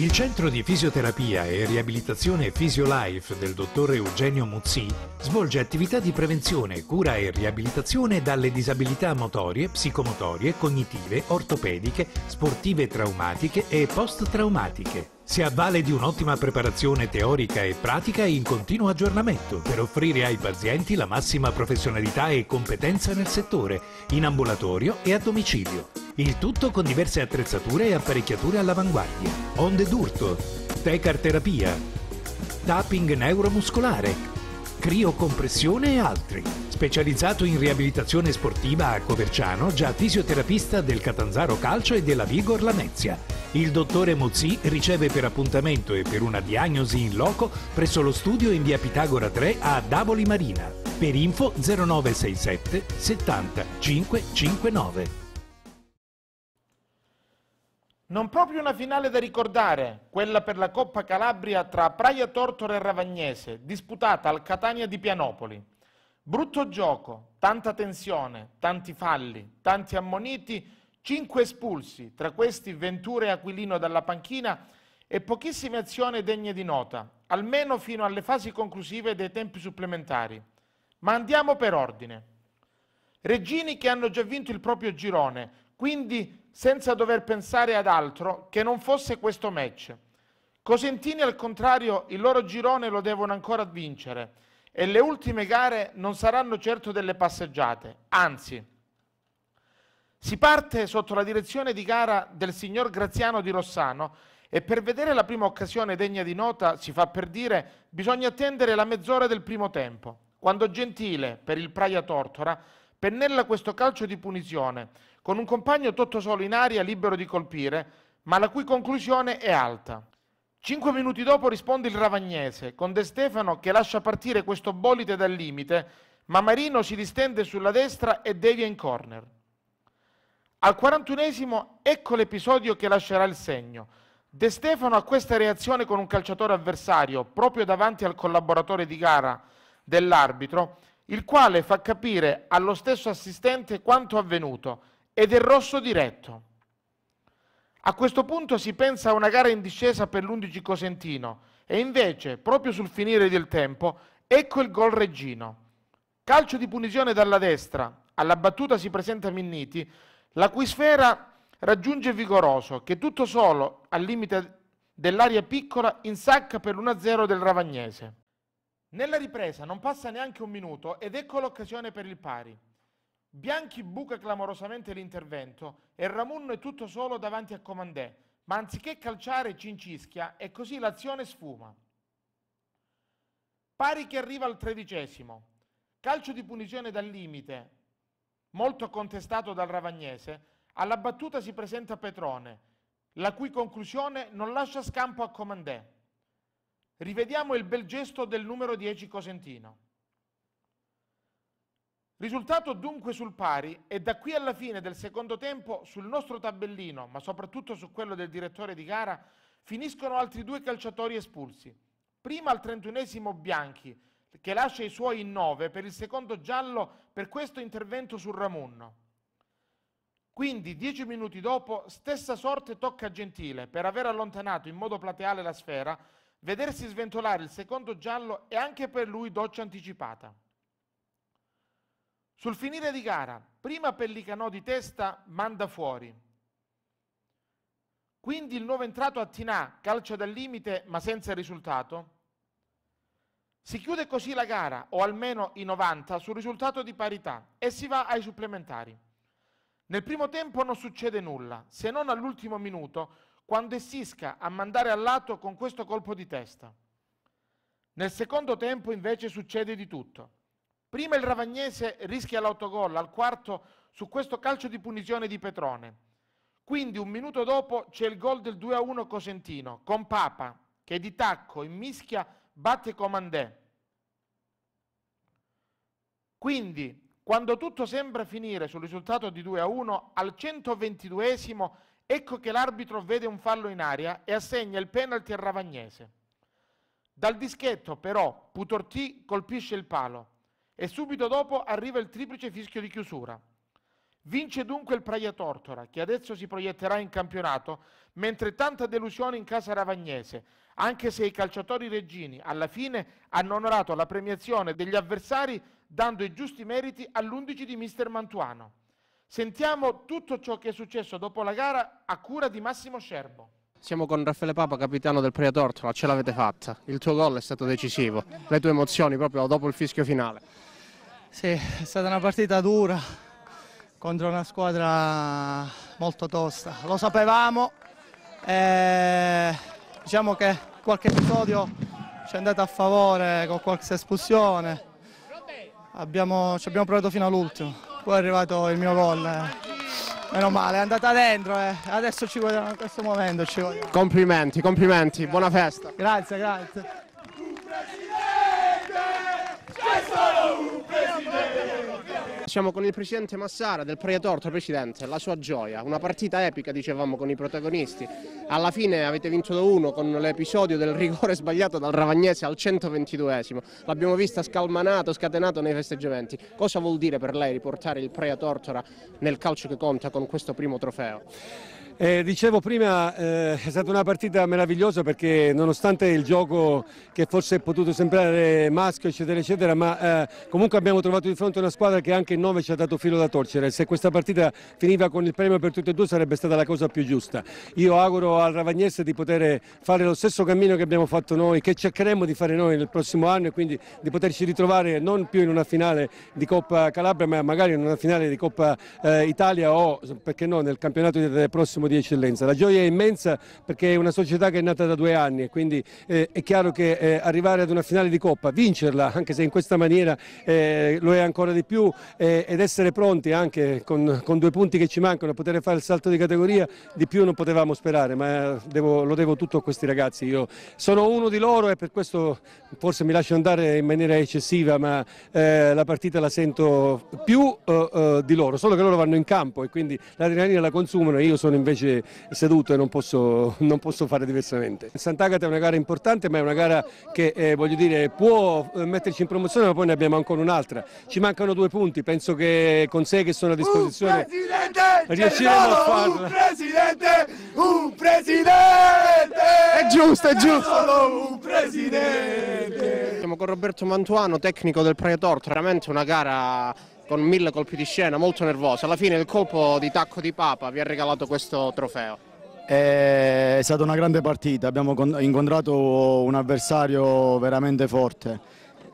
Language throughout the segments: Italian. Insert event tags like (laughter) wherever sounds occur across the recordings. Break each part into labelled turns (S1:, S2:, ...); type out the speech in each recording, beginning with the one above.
S1: Il centro di fisioterapia e riabilitazione Physiolife del dottor Eugenio Muzzi svolge attività di prevenzione, cura e riabilitazione dalle disabilità motorie, psicomotorie, cognitive, ortopediche, sportive traumatiche e post-traumatiche. Si avvale di un'ottima preparazione teorica e pratica in continuo aggiornamento per offrire ai pazienti la massima professionalità e competenza nel settore, in ambulatorio e a domicilio il tutto con diverse attrezzature e apparecchiature all'avanguardia. Onde d'urto, tecar terapia, tapping neuromuscolare, criocompressione e altri. Specializzato in riabilitazione sportiva a Coverciano, già fisioterapista del Catanzaro Calcio e della Vigor Lamezia. Il dottore Mozzi riceve per appuntamento e per una diagnosi in loco presso lo studio in via Pitagora 3 a Davoli Marina. Per info 0967 70 559.
S2: Non proprio una finale da ricordare, quella per la Coppa Calabria tra Praia Tortora e Ravagnese, disputata al Catania di Pianopoli. Brutto gioco, tanta tensione, tanti falli, tanti ammoniti, 5 espulsi, tra questi Ventura e Aquilino dalla panchina e pochissime azioni degne di nota, almeno fino alle fasi conclusive dei tempi supplementari. Ma andiamo per ordine. Regini che hanno già vinto il proprio girone, quindi senza dover pensare ad altro che non fosse questo match. Cosentini al contrario il loro girone lo devono ancora vincere e le ultime gare non saranno certo delle passeggiate, anzi. Si parte sotto la direzione di gara del signor Graziano di Rossano e per vedere la prima occasione degna di nota, si fa per dire, bisogna attendere la mezz'ora del primo tempo, quando Gentile, per il Praia Tortora, Pennella questo calcio di punizione, con un compagno tutto solo in aria libero di colpire, ma la cui conclusione è alta. Cinque minuti dopo risponde il Ravagnese, con De Stefano che lascia partire questo bolide dal limite, ma Marino si distende sulla destra e devia in corner. Al 41esimo ecco l'episodio che lascerà il segno. De Stefano ha questa reazione con un calciatore avversario, proprio davanti al collaboratore di gara dell'arbitro, il quale fa capire allo stesso assistente quanto avvenuto ed è rosso diretto. A questo punto si pensa a una gara in discesa per l'11 Cosentino e invece, proprio sul finire del tempo, ecco il gol Reggino. Calcio di punizione dalla destra, alla battuta si presenta Minniti, la cui sfera raggiunge Vigoroso, che tutto solo, al limite dell'aria piccola, insacca per l'1-0 del Ravagnese. Nella ripresa non passa neanche un minuto ed ecco l'occasione per il pari. Bianchi buca clamorosamente l'intervento e Ramunno è tutto solo davanti a Comandè, ma anziché calciare cincischia e così l'azione sfuma. Pari che arriva al tredicesimo. Calcio di punizione dal limite, molto contestato dal Ravagnese, alla battuta si presenta Petrone, la cui conclusione non lascia scampo a Comandè. Rivediamo il bel gesto del numero 10 Cosentino. Risultato dunque sul pari e da qui alla fine del secondo tempo sul nostro tabellino, ma soprattutto su quello del direttore di gara, finiscono altri due calciatori espulsi. Prima al 31esimo Bianchi, che lascia i suoi in 9 per il secondo giallo per questo intervento sul Ramunno. Quindi, dieci minuti dopo, stessa sorte tocca a Gentile per aver allontanato in modo plateale la sfera Vedersi sventolare il secondo giallo è anche per lui doccia anticipata. Sul finire di gara, prima Pellicanò di testa manda fuori. Quindi il nuovo entrato a Tinà calcia dal limite ma senza risultato. Si chiude così la gara, o almeno i 90, sul risultato di parità e si va ai supplementari. Nel primo tempo non succede nulla, se non all'ultimo minuto, quando è Sisca a mandare al lato con questo colpo di testa. Nel secondo tempo invece succede di tutto. Prima il Ravagnese rischia l'autogol al quarto su questo calcio di punizione di Petrone. Quindi un minuto dopo c'è il gol del 2-1 Cosentino con Papa che di tacco in mischia batte Comandè. Quindi, quando tutto sembra finire sul risultato di 2-1, al 122esimo Ecco che l'arbitro vede un fallo in aria e assegna il penalty a Ravagnese. Dal dischetto, però, Putorti colpisce il palo e subito dopo arriva il triplice fischio di chiusura. Vince dunque il Praia Tortora, che adesso si proietterà in campionato, mentre tanta delusione in casa ravagnese, anche se i calciatori reggini alla fine hanno onorato la premiazione degli avversari dando i giusti meriti all'undici di mister Mantuano. Sentiamo tutto ciò che è successo dopo la gara a cura di Massimo Scerbo.
S3: Siamo con Raffaele Papa, capitano del Prea Tortola, ce l'avete fatta, il tuo gol è stato decisivo, le tue emozioni proprio dopo il fischio finale.
S4: Sì, è stata una partita dura contro una squadra molto tosta, lo sapevamo, eh, diciamo che qualche episodio ci è andato a favore con qualche espulsione, abbiamo, ci abbiamo provato fino all'ultimo poi è arrivato il mio gol. Eh. Meno male, è andata dentro, eh. adesso ci vogliono in questo momento. Ci
S3: Complimenti, complimenti, grazie. buona festa. Grazie,
S2: grazie.
S3: siamo con il presidente Massara del Praia Torto, presidente, la sua gioia, una partita epica dicevamo con i protagonisti, alla fine avete vinto da uno con l'episodio del rigore (laughs) sbagliato dal Ravagnese al 122esimo, l'abbiamo vista scalmanato, scatenato nei festeggiamenti, cosa vuol dire per lei riportare il Praia Tortora nel
S5: calcio che conta con questo primo trofeo? Eh, dicevo prima, eh, è stata una partita meravigliosa perché nonostante il gioco che forse è potuto sembrare maschio eccetera eccetera, ma eh, comunque abbiamo trovato di fronte una squadra che anche 9 ci ha dato filo da torcere. Se questa partita finiva con il premio per tutte e due sarebbe stata la cosa più giusta. Io auguro al Ravagnese di poter fare lo stesso cammino che abbiamo fatto noi, che cercheremo di fare noi nel prossimo anno e quindi di poterci ritrovare non più in una finale di Coppa Calabria ma magari in una finale di Coppa eh, Italia o perché no nel campionato del prossimo di eccellenza. La gioia è immensa perché è una società che è nata da due anni e quindi eh, è chiaro che eh, arrivare ad una finale di Coppa, vincerla anche se in questa maniera eh, lo è ancora di più, eh, ed essere pronti anche con, con, due punti che ci mancano a poter fare il salto di categoria, di più non potevamo sperare, ma devo, lo devo tutto a questi ragazzi. Io sono uno di loro e per questo forse mi lascio andare in maniera eccessiva, ma eh, la partita la sento più eh, eh di loro, solo che loro vanno in campo e quindi l'adrenalina la consumano e io sono invece seduto e non posso, non posso fare diversamente. Sant'Agata è una gara importante, ma è una gara che eh, dire, può eh, metterci in promozione, ma poi ne abbiamo ancora un'altra. Ci mancano due punti, penso penso che con sé che sono a disposizione riusciremo a farlo. Un
S4: presidente, un presidente!
S3: È giusto, è giusto! Solo un presidente! Siamo con Roberto Mantuano, tecnico del Praetor, veramente una gara con mille colpi di scena, molto nervosa. Alla fine il colpo di tacco di Papa vi ha regalato questo trofeo.
S4: È stata una grande partita, abbiamo incontrato un avversario veramente forte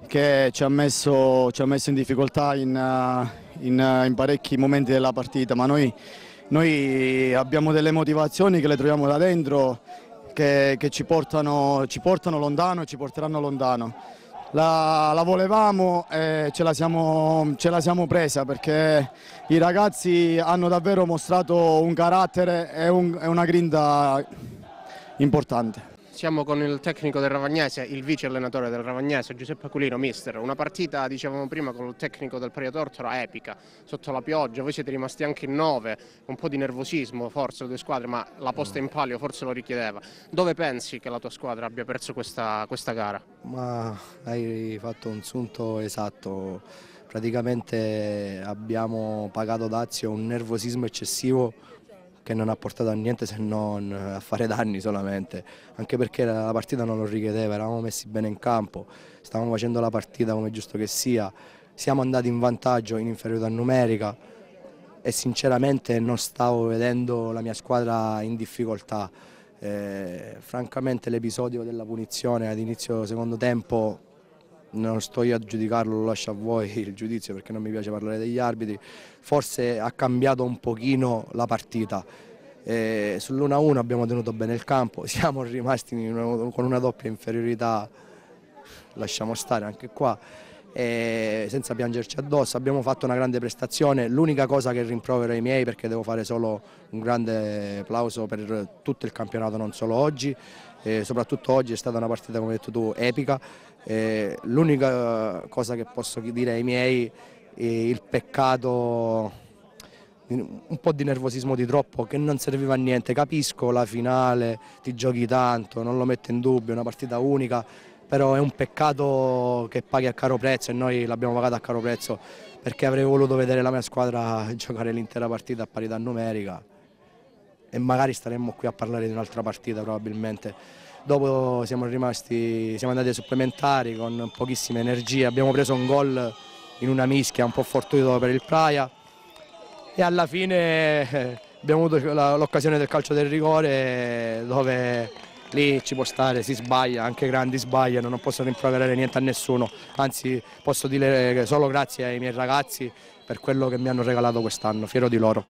S4: che ci ha messo, ci ha messo in difficoltà in, eh, in, eh, in, parecchi momenti della partita, ma noi, noi, abbiamo delle motivazioni che le troviamo da dentro, che, che ci, portano, ci, portano, lontano e ci porteranno lontano. La, la volevamo e ce la, siamo, ce la siamo presa perché i ragazzi hanno davvero mostrato un carattere e, un, e una grinta importante.
S3: Siamo con il tecnico del Ravagnese, il vice allenatore del Ravagnese, Giuseppe Aquilino, mister. Una partita, dicevamo prima, con il tecnico del Paria Tortora epica, sotto la pioggia, voi siete rimasti anche in nove, un po' di nervosismo forse le due squadre, ma la posta in palio forse lo richiedeva. Dove pensi che la tua squadra abbia perso questa, questa gara?
S4: Ma hai fatto un sunto esatto, praticamente abbiamo pagato Dazio un nervosismo eccessivo che non ha portato a niente se non eh, a fare danni solamente, anche perché la partita non lo richiedeva, eravamo messi bene in campo, stavamo facendo la partita come giusto che sia, siamo andati in vantaggio in inferiorità numerica e sinceramente non stavo vedendo la mia squadra in difficoltà. Eh, francamente l'episodio della punizione ad inizio secondo tempo non sto io a giudicarlo, lo lascio a voi il giudizio perché non mi piace parlare degli arbitri, forse ha cambiato un pochino la partita. Eh, Sull'1-1 abbiamo tenuto bene il campo, (laughs) siamo rimasti una, con una doppia inferiorità, lasciamo stare anche qua eh, senza piangerci addosso, abbiamo fatto una grande prestazione, l'unica cosa che rimprovero ai miei perché devo fare solo un grande applauso per tutto il campionato, non solo oggi, eh, soprattutto oggi è stata una partita come hai detto tu epica, eh, l'unica cosa che posso dire ai miei è eh, il peccato un po' di nervosismo di troppo che non serviva a niente, capisco la finale, ti giochi tanto, non lo metto in dubbio, è una partita unica, però è un peccato che paghi a caro prezzo e noi l'abbiamo pagata a caro prezzo perché avrei voluto vedere la mia squadra (laughs) giocare l'intera partita a parità numerica e magari staremmo qui a parlare di un'altra partita probabilmente. Dopo siamo, rimasti, siamo andati ai supplementari con pochissime energie, abbiamo preso un gol in una mischia un po' fortuito per il Praia, e alla fine eh, abbiamo avuto l'occasione del calcio del rigore dove lì ci può stare, si sbaglia, anche i grandi sbagliano, non posso rimproverare niente a nessuno, anzi posso dire solo grazie ai miei ragazzi per quello che mi hanno regalato quest'anno, fiero di loro.